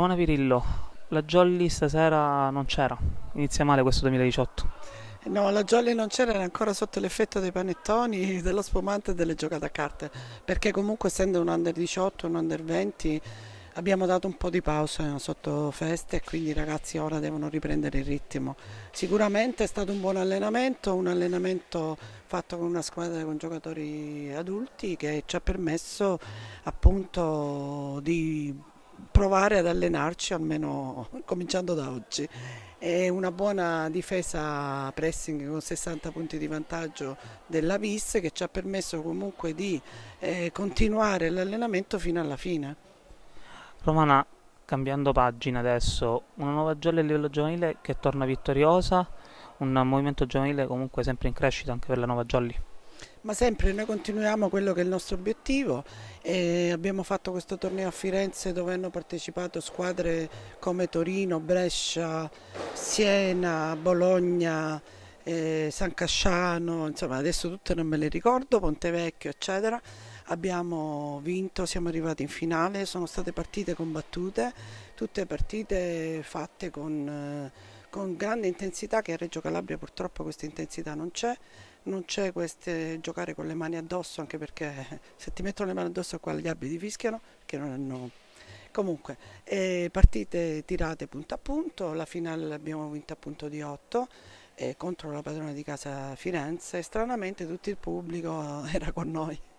Romana Pirillo, la Jolly stasera non c'era, inizia male questo 2018. No, la Jolly non c'era, era ancora sotto l'effetto dei panettoni, dello spumante e delle giocate a carte, perché comunque essendo un under 18, un under 20 abbiamo dato un po' di pausa eh, sotto feste e quindi i ragazzi ora devono riprendere il ritmo. Sicuramente è stato un buon allenamento, un allenamento fatto con una squadra con giocatori adulti che ci ha permesso appunto di provare ad allenarci almeno cominciando da oggi. È una buona difesa pressing con 60 punti di vantaggio della VIS che ci ha permesso comunque di eh, continuare l'allenamento fino alla fine. Romana, cambiando pagina adesso, una nuova gioia a livello giovanile che torna vittoriosa, un movimento giovanile comunque sempre in crescita anche per la nuova Jolly. Ma sempre noi continuiamo quello che è il nostro obiettivo e abbiamo fatto questo torneo a Firenze dove hanno partecipato squadre come Torino, Brescia, Siena, Bologna, eh, San Casciano, insomma adesso tutte non me le ricordo, Pontevecchio eccetera. Abbiamo vinto, siamo arrivati in finale, sono state partite combattute, tutte partite fatte con... Eh, con grande intensità che a Reggio Calabria purtroppo questa intensità non c'è, non c'è queste giocare con le mani addosso anche perché se ti mettono le mani addosso qua gli abiti fischiano che non hanno comunque eh, partite tirate punto a punto la finale l'abbiamo vinta a punto di 8 eh, contro la padrona di casa Firenze e stranamente tutto il pubblico era con noi